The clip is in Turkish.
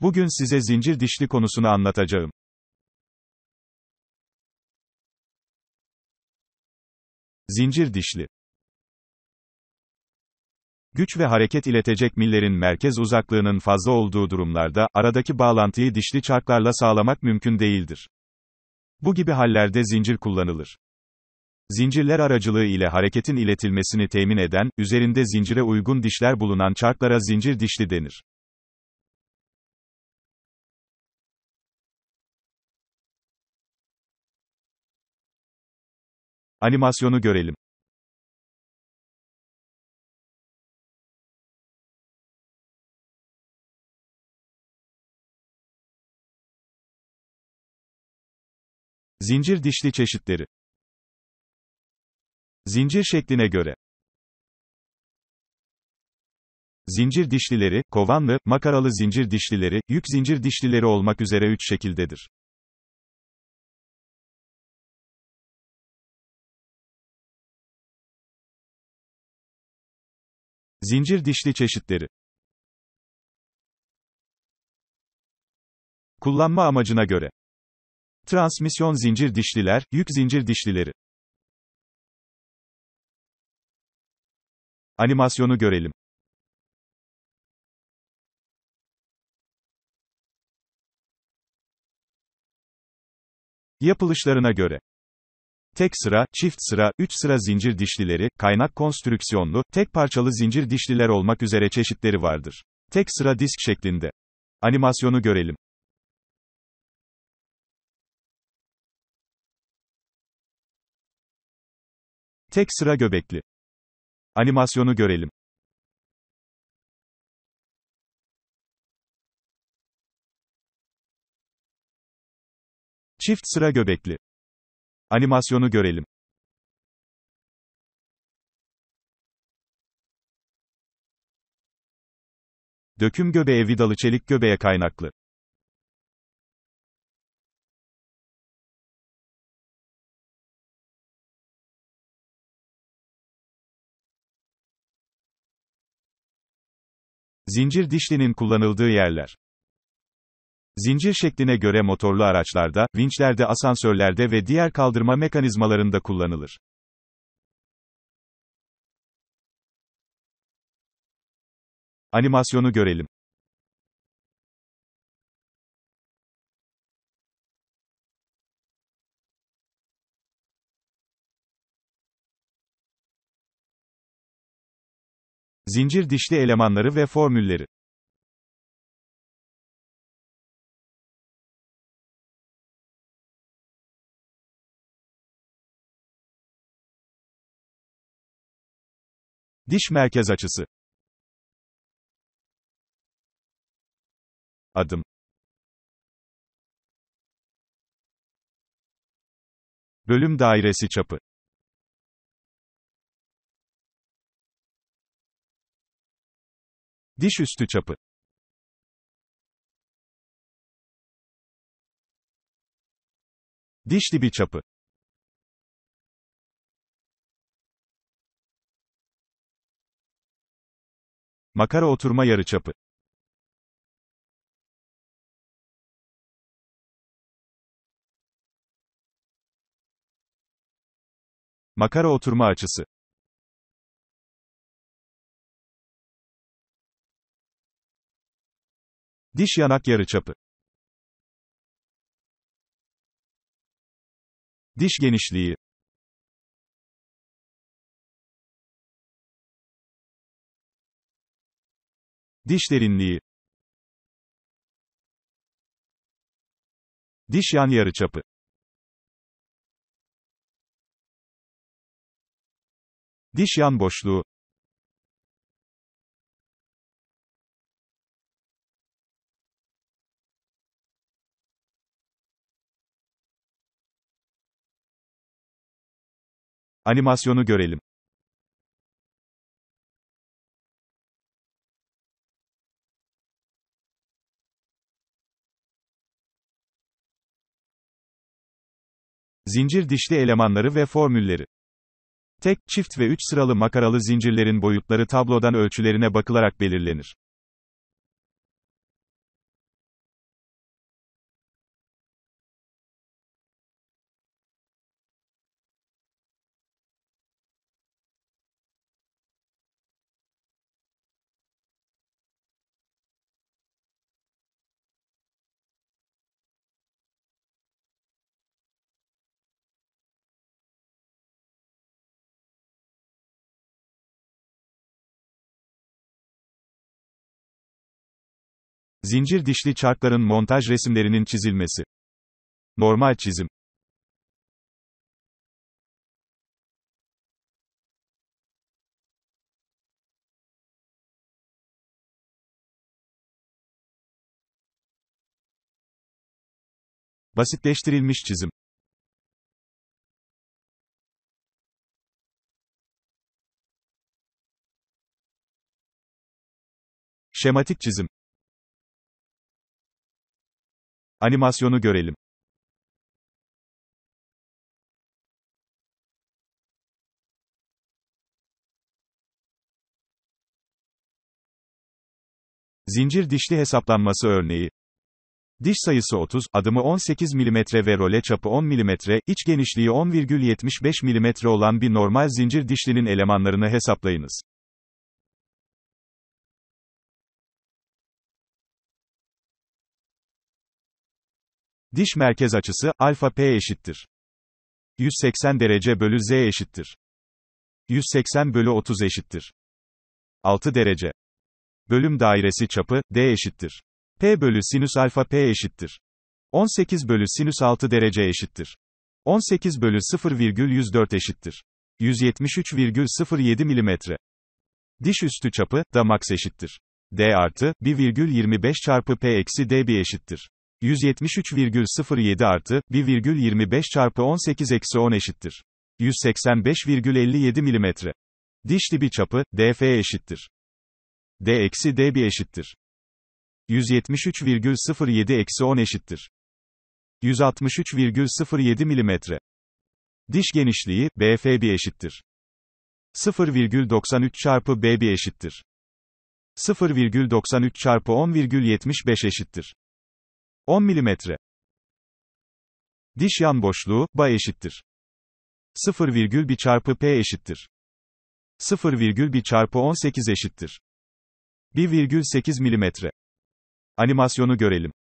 Bugün size zincir dişli konusunu anlatacağım. Zincir dişli Güç ve hareket iletecek millerin merkez uzaklığının fazla olduğu durumlarda, aradaki bağlantıyı dişli çarklarla sağlamak mümkün değildir. Bu gibi hallerde zincir kullanılır. Zincirler aracılığı ile hareketin iletilmesini temin eden, üzerinde zincire uygun dişler bulunan çarklara zincir dişli denir. Animasyonu görelim. Zincir dişli çeşitleri Zincir şekline göre. Zincir dişlileri, kovanlı, makaralı zincir dişlileri, yük zincir dişlileri olmak üzere üç şekildedir. Zincir dişli çeşitleri. Kullanma amacına göre. Transmisyon zincir dişliler, yük zincir dişlileri. Animasyonu görelim. Yapılışlarına göre Tek sıra, çift sıra, üç sıra zincir dişlileri, kaynak konstrüksiyonlu, tek parçalı zincir dişliler olmak üzere çeşitleri vardır. Tek sıra disk şeklinde. Animasyonu görelim. Tek sıra göbekli. Animasyonu görelim. Çift sıra göbekli. Animasyonu görelim. Döküm göbeğe vidalı çelik göbeğe kaynaklı. Zincir dişlinin kullanıldığı yerler. Zincir şekline göre motorlu araçlarda, vinçlerde, asansörlerde ve diğer kaldırma mekanizmalarında kullanılır. Animasyonu görelim. Zincir dişli elemanları ve formülleri. Diş merkez açısı. Adım. Bölüm dairesi çapı. Diş üstü çapı. Diş dibi çapı. Makara oturma Yarı Çapı. Makara oturma açısı. Diş yanak yarıçapı. Diş genişliği. Diş derinliği. Diş yan yarıçapı. Diş yan boşluğu. Animasyonu görelim. Zincir dişli elemanları ve formülleri. Tek, çift ve üç sıralı makaralı zincirlerin boyutları tablodan ölçülerine bakılarak belirlenir. Zincir dişli çarkların montaj resimlerinin çizilmesi. Normal çizim. Basitleştirilmiş çizim. Şematik çizim. Animasyonu görelim. Zincir dişli hesaplanması örneği. Diş sayısı 30, adımı 18 mm ve role çapı 10 mm, iç genişliği 10,75 mm olan bir normal zincir dişlinin elemanlarını hesaplayınız. Diş merkez açısı, alfa p eşittir. 180 derece bölü z eşittir. 180 bölü 30 eşittir. 6 derece. Bölüm dairesi çapı, d eşittir. p bölü sinüs alfa p eşittir. 18 bölü sinüs 6 derece eşittir. 18 bölü 0,104 eşittir. 173,07 mm. Diş üstü çapı, da max eşittir. d artı, 1,25 çarpı p eksi d bir eşittir. 173,07 artı, 1,25 çarpı 18 eksi 10 eşittir. 185,57 mm. Diş dibi çapı, df eşittir. d eksi d1 eşittir. 173,07 eksi 10 eşittir. 163,07 mm. Diş genişliği, bf bir eşittir. 0,93 çarpı BB eşittir. 0,93 çarpı 10,75 eşittir. 10 mm. Diş yan boşluğu, ba eşittir. 0,1 çarpı p eşittir. 0,1 çarpı 18 eşittir. 1,8 mm. Animasyonu görelim.